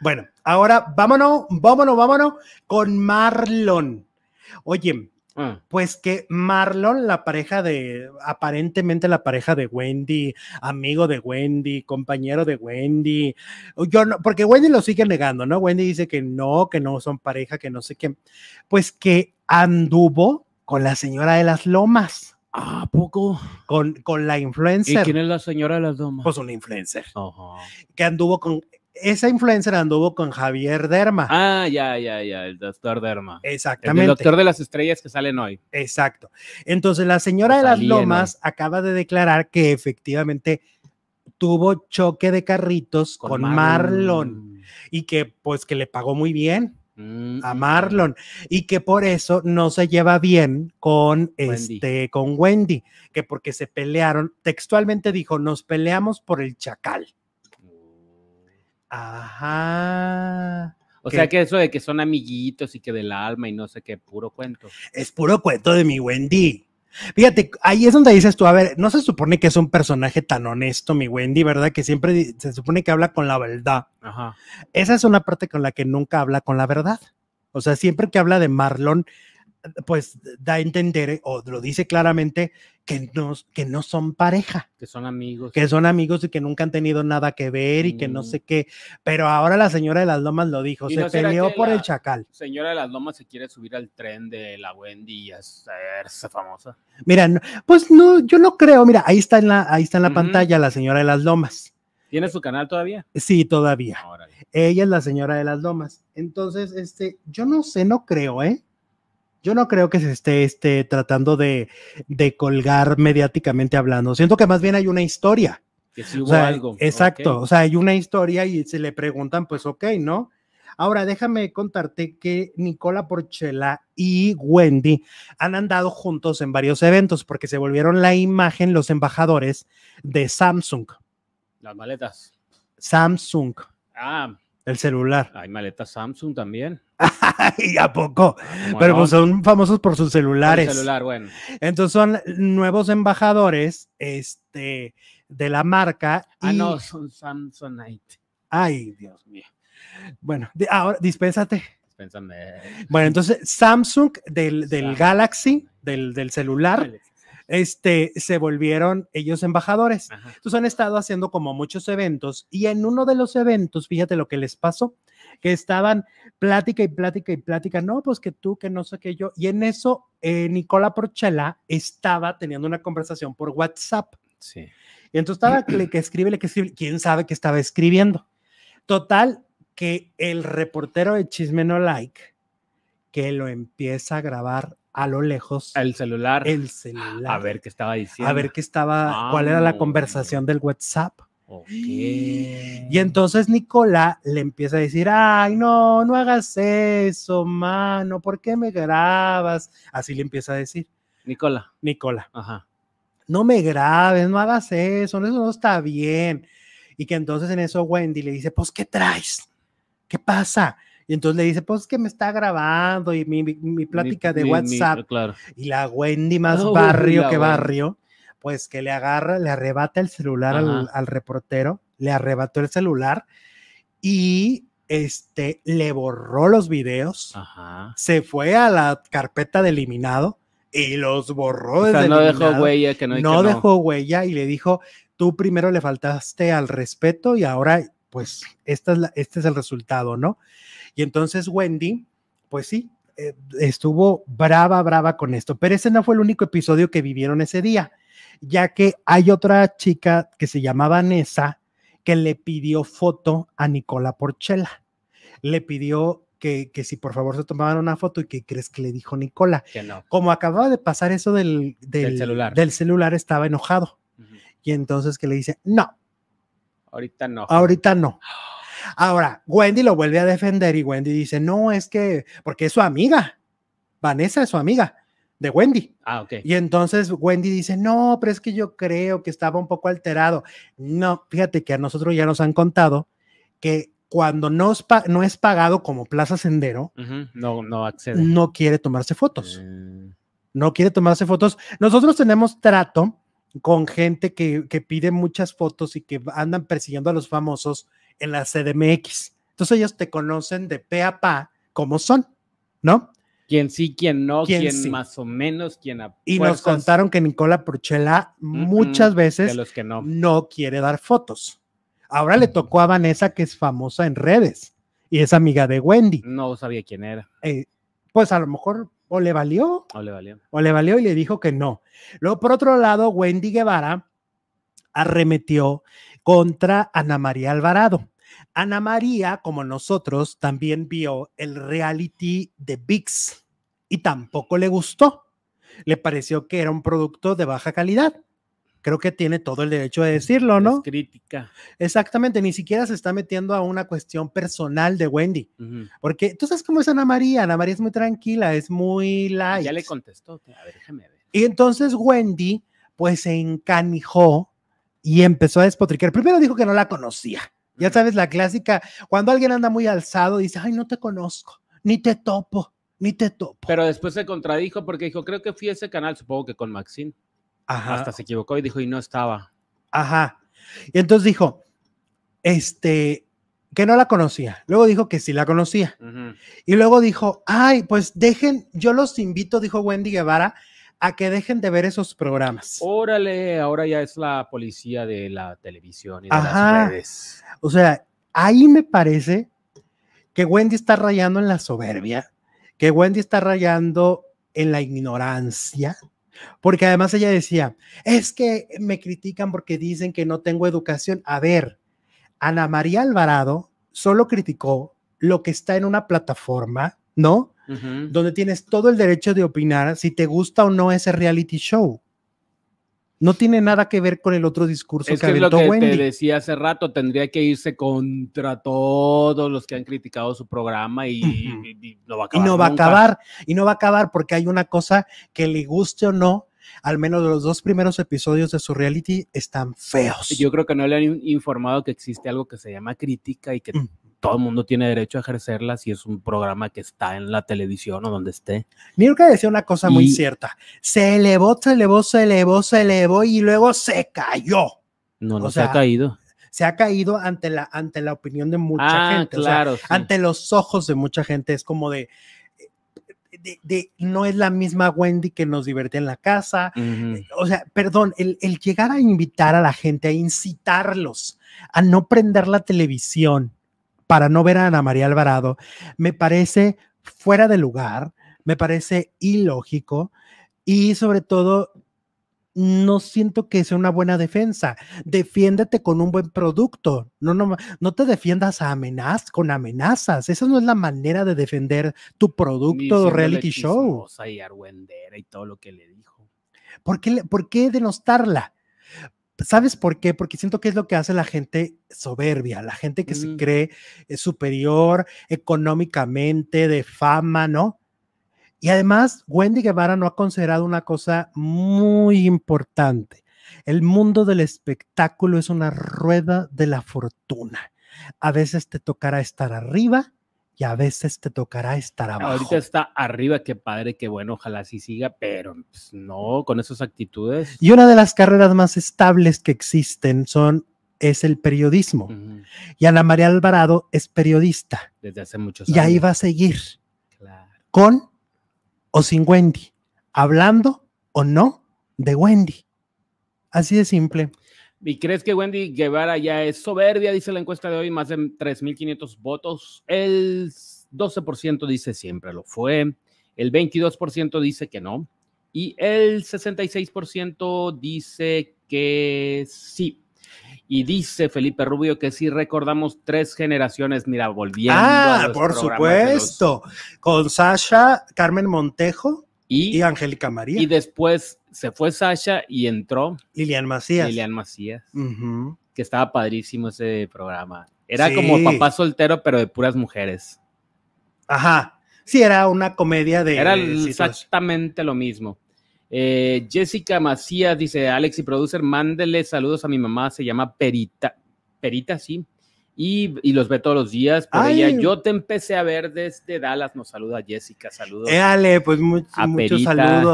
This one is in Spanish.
Bueno, ahora vámonos, vámonos, vámonos con Marlon. Oye, ah. pues que Marlon, la pareja de, aparentemente la pareja de Wendy, amigo de Wendy, compañero de Wendy, yo no, porque Wendy lo sigue negando, ¿no? Wendy dice que no, que no son pareja, que no sé qué, pues que anduvo con la señora de las lomas. Ah, ¿A poco? Con, la influencer. ¿Y quién es la señora de las lomas? Pues una influencer. Que anduvo con esa influencer anduvo con Javier Derma. Ah, ya, ya, ya, el doctor Derma. Exactamente. El doctor de las estrellas que salen hoy. Exacto. Entonces, la señora de las Lomas acaba de declarar que efectivamente tuvo choque de carritos con, Marlon. y que pues que le pagó muy bien a mm, mm, Marlon y que por eso no se lleva bien con este con Wendy, que porque se pelearon, textualmente dijo, "Nos peleamos por el chacal." Ajá. O sea que eso de que son amiguitos y que del alma y no sé qué, puro cuento. Es puro cuento de mi Wendy. Fíjate, ahí es donde dices tú, a ver, no se supone que es un personaje tan honesto, mi Wendy, ¿verdad? Que siempre se supone que habla con la verdad. Ajá. Esa es una parte con la que nunca habla con la verdad. O sea, siempre que habla de Marlon, pues da a entender o lo dice claramente que no, que no son pareja. Que son amigos. Que son amigos y que nunca han tenido nada que ver y que no mm. sé qué. Pero ahora la señora de las lomas lo dijo, se peleó por el chacal. Señora de las lomas se quiere subir al tren de la Wendy y hacerse famosa. Mira, pues no, yo no creo. Mira, ahí está en la, ahí está en la pantalla la señora de las lomas. ¿Tiene su canal todavía? Sí, todavía. Ella es la señora de las lomas. Entonces, este, yo no sé, no creo, ¿eh? Yo no creo que se esté este, tratando de, colgar mediáticamente hablando. Siento que más bien hay una historia. Que si hubo algo. Exacto, o sea, hay una historia y se le preguntan, pues ok, ¿no? Ahora, déjame contarte que Nicola Porchela y Wendy han andado juntos en varios eventos porque se volvieron la imagen los embajadores de Samsung. Las maletas. Samsung. Ah. El celular. Hay maletas Samsung también. ¿Y a poco? Pero pues son famosos por sus celulares. Entonces son nuevos embajadores este, de la marca. Ah, no, son Samsonite. Ay, Dios mío. Bueno, ahora dispénsate. Dispénsame. Bueno, entonces Samsung del, Galaxy, del, celular. este, se volvieron ellos embajadores. Entonces han estado haciendo como muchos eventos y en uno de los eventos, fíjate lo que les pasó, que estaban plática y plática y plática, no, pues que tú, que no sé qué yo. Y en eso, eh, Nicola Porchela estaba teniendo una conversación por WhatsApp. Sí. Y entonces estaba le que escribe, le que escribe, quién sabe qué estaba escribiendo. Total, que el reportero de Chisme No Like, que lo empieza a grabar a lo lejos. El celular. El celular. A ver qué estaba diciendo. A ver qué estaba, cuál era la ah. conversación del WhatsApp. Y entonces Nicola le empieza a decir, ay, no, no hagas eso, mano, ¿por qué me grabas? Así le empieza a decir. Nicola. Nicola. Ajá. No me grabes, no hagas eso, eso no está bien. Y que entonces en eso Wendy le dice, pues, ¿qué traes? ¿Qué pasa? Y entonces le dice, pues que me está grabando y mi, plática de WhatsApp. Claro. Y la Wendy más barrio que barrio pues que le agarra, le arrebata el celular al, reportero, le arrebató el celular y este le borró los videos, se fue a la carpeta de eliminado y los borró. no dejó huella, que no, dejó huella y le dijo, tú primero le faltaste al respeto y ahora pues esta es este es el resultado, ¿no? Y entonces Wendy, pues sí, eh, estuvo brava, brava con esto, pero ese no fue el único episodio que vivieron ese día ya que hay otra chica que se llamaba Vanessa que le pidió foto a Nicola Porchela. Le pidió que, si por favor se tomaban una foto y que crees que le dijo Nicola. Que no. Como acababa de pasar eso del, celular. del celular, estaba enojado. Y entonces que le dice, no. Ahorita no. Ahorita no. Ahora, Wendy lo vuelve a defender y Wendy dice, no, es que, porque es su amiga. Vanessa es su amiga de Wendy. Ah, ok. Y entonces Wendy dice, no, pero es que yo creo que estaba un poco alterado. No, fíjate que a nosotros ya nos han contado que cuando no es, no es pagado como Plaza Sendero, no, no, accede. no quiere tomarse fotos. Eh. No quiere tomarse fotos. Nosotros tenemos trato con gente que, que, pide muchas fotos y que andan persiguiendo a los famosos en la CDMX. Entonces ellos te conocen de pe a pa como son, ¿no? quién sí, quién no, quién, más o menos, quién Y nos contaron que Nicola Porchela muchas veces no. no. quiere dar fotos. Ahora le tocó a Vanessa, que es famosa en redes y es amiga de Wendy. No sabía quién era. Eh, pues a lo mejor o le valió. O le valió. O le valió y le dijo que no. Luego, por otro lado, Wendy Guevara arremetió contra Ana María Alvarado Ana María, como nosotros, también vio el reality de VIX y tampoco le gustó. Le pareció que era un producto de baja calidad. Creo que tiene todo el derecho de mm, decirlo, ¿no? crítica. Exactamente, ni siquiera se está metiendo a una cuestión personal de Wendy. Porque tú sabes cómo es Ana María. Ana María es muy tranquila, es muy ah, light. Ya le contestó. A ver, ver. Y entonces Wendy, pues se encanijó y empezó a despotricar. Primero dijo que no la conocía ya sabes, la clásica, cuando alguien anda muy alzado, dice, ay, no te conozco, ni te topo, ni te topo. Pero después se contradijo porque dijo, creo que fui a ese canal, supongo que con Maxine. Ajá. Hasta se equivocó y dijo, y no estaba. Ajá. Y entonces dijo, este, que no la conocía. Luego dijo que sí la conocía. Y luego dijo, ay, pues dejen, yo los invito, dijo Wendy Guevara, a que dejen de ver esos programas. Órale, ahora ya es la policía de la televisión y de las redes. O sea, ahí me parece que Wendy está rayando en la soberbia, que Wendy está rayando en la ignorancia, porque además ella decía, es que me critican porque dicen que no tengo educación. A ver, Ana María Alvarado solo criticó lo que está en una plataforma, ¿no? Donde tienes todo el derecho de opinar si te gusta o no ese reality show no tiene nada que ver con el otro discurso que, que Wendy. que te decía hace rato, tendría que irse contra todos los que han criticado su programa y, no va a acabar. Y no va a acabar, y no va a acabar porque hay una cosa que le guste o no, al menos los dos primeros episodios de su reality están feos. Yo creo que no le han informado que existe algo que se llama crítica y que mm todo el mundo tiene derecho a ejercerla si es un programa que está en la televisión o donde esté. que decía una cosa muy cierta, se elevó, se elevó, se elevó, se elevó y luego se cayó. No, no se ha caído. Se ha caído ante la, ante la opinión de mucha ah, gente, claro, ante los ojos de mucha gente, es como eh, de, de, no es la misma Wendy que nos divertía en la casa. Eh, o sea, perdón, el, el, llegar a invitar a la gente, a incitarlos a no prender la televisión, para no ver a Ana María Alvarado me parece fuera de lugar, me parece ilógico y sobre todo no siento que sea una buena defensa. Defiéndete con un buen producto. No, no, no te defiendas a con amenazas. Esa no es la manera de defender tu producto reality show. Y, y todo lo que le dijo. ¿Por qué, ¿Por qué denostarla? ¿Sabes por qué? Porque siento que es lo que hace la gente soberbia, la gente que se mm. cree eh, superior económicamente, de fama, ¿no? Y además, Wendy Guevara no ha considerado una cosa muy importante. El mundo del espectáculo es una rueda de la fortuna. A veces te tocará estar arriba, y a veces te tocará estar abajo. Ahorita está arriba, qué padre, qué bueno, ojalá sí siga, pero pues, no, con esas actitudes. Y una de las carreras más estables que existen son es el periodismo. Y Ana María Alvarado es periodista. Desde hace muchos años. Y ahí va a seguir. Con o sin Wendy. Hablando o no de Wendy. Así de simple. ¿Y crees que Wendy Guevara ya es soberbia? Dice la encuesta de hoy, más de 3.500 votos. El 12% dice siempre lo fue, el 22% dice que no y el 66% dice que sí. Y dice Felipe Rubio que sí recordamos tres generaciones, mira, volviendo. Ah, a por supuesto. Con Sasha, Carmen Montejo, y, Angélica María. Y después se fue Sasha y entró Lilian Macías. Lilian Macías, que estaba padrísimo ese programa. Era como papá soltero, pero de puras mujeres. Ajá. Sí, era una comedia de. Era exactamente lo mismo. Eh, Jessica Macías dice: Alex y producer, mándele saludos a mi mamá, se llama Perita. Perita, sí. Y, los ve todos los días. Por ella, yo te empecé a ver desde Dallas. Nos saluda Jessica, saludos. Éale, pues muchos saludos.